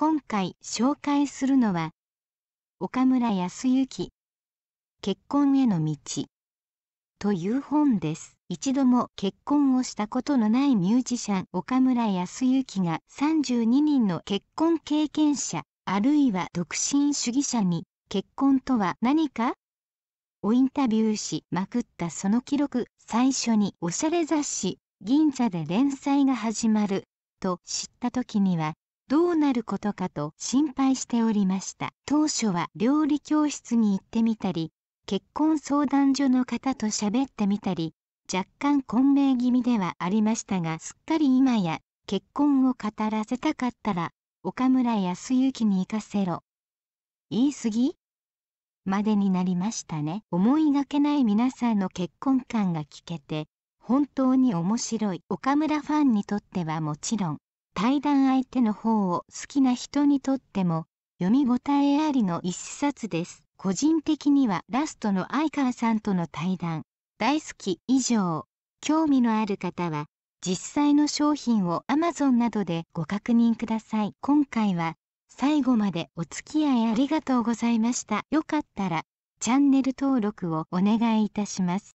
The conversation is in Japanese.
今回紹介するのは岡村康之結婚への道という本です一度も結婚をしたことのないミュージシャン岡村康之が32人の結婚経験者あるいは独身主義者に結婚とは何かをインタビューしまくったその記録最初におしゃれ雑誌銀座で連載が始まると知った時にはどうなることかと心配しておりました当初は料理教室に行ってみたり結婚相談所の方と喋ってみたり若干混迷気味ではありましたがすっかり今や結婚を語らせたかったら岡村康之に行かせろ言い過ぎまでになりましたね思いがけない皆さんの結婚観が聞けて本当に面白い岡村ファンにとってはもちろん対談相手の方を好きな人にとっても読み応えありの一冊です。個人的にはラストの相川さんとの対談大好き以上興味のある方は実際の商品を Amazon などでご確認ください今回は最後までお付き合いありがとうございましたよかったらチャンネル登録をお願いいたします